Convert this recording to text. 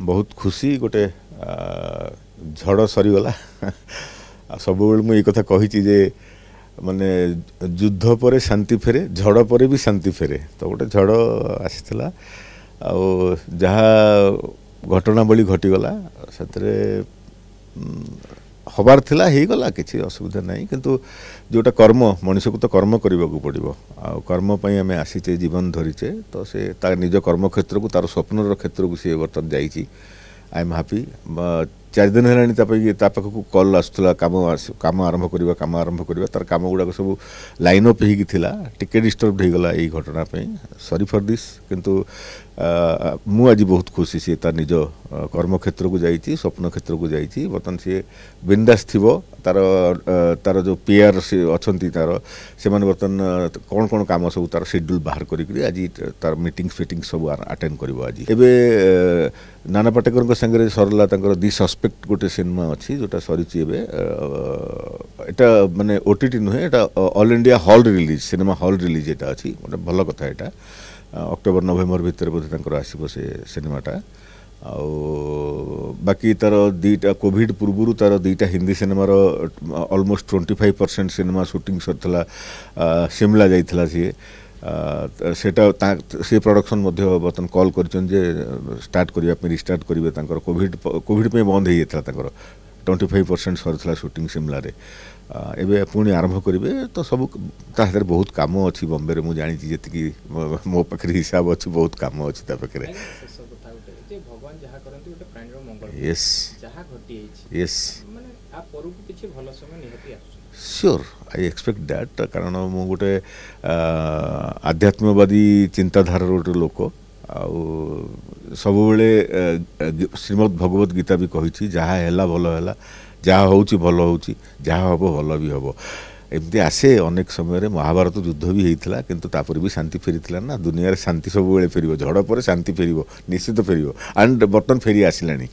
ବହୁତ ଖୁସି ଗୋଟେ ଝଡ଼ ସରିଗଲା ସବୁବେଳେ ମୁଁ ଏଇ କଥା କହିଛି ଯେ ମାନେ ଯୁଦ୍ଧ ପରେ ଶାନ୍ତି ଫେରେ ଝଡ଼ ପରେ ବି ଶାନ୍ତି ଫେରେ ତ ଗୋଟେ ଝଡ଼ ଆସିଥିଲା ଆଉ ଯାହା ଘଟଣାବଳୀ ଘଟିଗଲା ସେଥିରେ হবার লা হয়েগলা কিছু অসুবিধা নাই কিন্তু যেটা কর্ম মানুষকে তো কর্ম করা পড়ব আর্মপ্রাই আমি আসিছে জীবন ধরিছে তো সে তার নিজ কর্মক্ষেত্রক তার স্বপ্নর ক্ষেত্রক সে বর্তমান যাইছি আই এম হ্যাপি বাট ଚାରିଦିନ ହେଲାଣି ତା ପାଇଁ ତା ପାଖକୁ କଲ୍ ଆସୁଥିଲା କାମ କାମ ଆରମ୍ଭ କରିବା କାମ ଆରମ୍ଭ କରିବା ତାର କାମ ଗୁଡ଼ାକ ସବୁ ଲାଇନ୍ ଅପ୍ ହେଇକି ଥିଲା ଟିକେ ଡିଷ୍ଟର୍ବ ହେଇଗଲା ଏଇ ଘଟଣା ପାଇଁ ସରି ଫର୍ ଦିସ୍ କିନ୍ତୁ ମୁଁ ଆଜି ବହୁତ ଖୁସି ସିଏ ତା ନିଜ କର୍ମକ୍ଷେତ୍ରକୁ ଯାଇଛି ସ୍ୱପ୍ନ କ୍ଷେତ୍ରକୁ ଯାଇଛି ବର୍ତ୍ତମାନ ସିଏ ବିନ୍ଦାସ ଥିବ ତାର ତାର ଯେଉଁ ପିଆର୍ ସେ ଅଛନ୍ତି ତାର ସେମାନେ ବର୍ତ୍ତମାନ କ'ଣ କ'ଣ କାମ ସବୁ ତାର ସେଡ୍ୟୁଲ୍ ବାହାର କରିକିରି ଆଜି ତାର ମିଟିଂ ଫିଟିଂ ସବୁ ଆଟେଣ୍ଡ କରିବ ଆଜି ଏବେ ନାନା ପାଟେକରଙ୍କ ସାଙ୍ଗରେ ସରିଲା ତାଙ୍କର ଦିସସ୍ପ ରେସ୍ପେକ୍ଟ ଗୋଟେ ସିନେମା ଅଛି ଯେଉଁଟା ସରିଛି ଏବେ ଏଇଟା ମାନେ ଓଟିଟି ନୁହେଁ ଏଇଟା all India hall release cinema hall release ଏଇଟା ଅଛି ଗୋଟେ ଭଲ କଥା ଏଇଟା ଅକ୍ଟୋବର ନଭେମ୍ବର ଭିତରେ ବୋଧେ ତାଙ୍କର ଆସିବ ସେ ସିନେମାଟା ଆଉ ବାକି ତା'ର ଦୁଇଟା କୋଭିଡ଼ ପୂର୍ବରୁ ତା'ର ଦୁଇଟା ହିନ୍ଦୀ ସିନେମାର almost twenty five percent cinema shooting ସରିଥିଲା ସିମଲା ଯାଇଥିଲା ସିଏ সেটা সে প্রডকশন মধ্যে বর্তমান কল করছেন যে স্টার্ট করা রিস্টার্ট করবে তাঁর কোভিড কোভিড বন্ধ হয়ে যাই তাঁর টোয়েন্টি ফাইভ পরসেন্ট সরিলা সুটিং সিমলার এবে পুঁ আরম্ভ করবে তো সবু তা হাতে বহু কাম অম্বে মু জাঁচি যেত মো পাখে হিসাব অছি বহু কাম অছি ভগবান যাহা କରନ୍ତି ସିଓର ଆଇ ଏକ୍ସପେକ୍ଟ ଦ୍ୟାଟ୍ କାରଣ ମୁଁ ଗୋଟେ ଆଧ୍ୟାତ୍ମବାଦୀ ଚିନ୍ତାଧାରାର ଗୋଟେ ଲୋକ ଆଉ ସବୁବେଳେ ଶ୍ରୀମଦ ଭଗବତ ଗୀତା ବି କହିଛି ଯାହା ହେଲା ଭଲ ହେଲା ଯାହା ହେଉଛି ଭଲ ହେଉଛି ଯାହା ହେବ ଭଲ ବି ହେବ ଏମିତି ଆସେ ଅନେକ ସମୟରେ ମହାଭାରତ ଯୁଦ୍ଧ ବି ହେଇଥିଲା କିନ୍ତୁ ତାପରେ ବି ଶାନ୍ତି ଫେରିଥିଲା ନା ଦୁନିଆରେ ଶାନ୍ତି ସବୁବେଳେ ଫେରିବ ଝଡ଼ ପରେ ଶାନ୍ତି ଫେରିବ ନିଶ୍ଚିତ ଫେରିବ ଆଣ୍ଡ ବର୍ତ୍ତମାନ ଫେରି ଆସିଲାଣି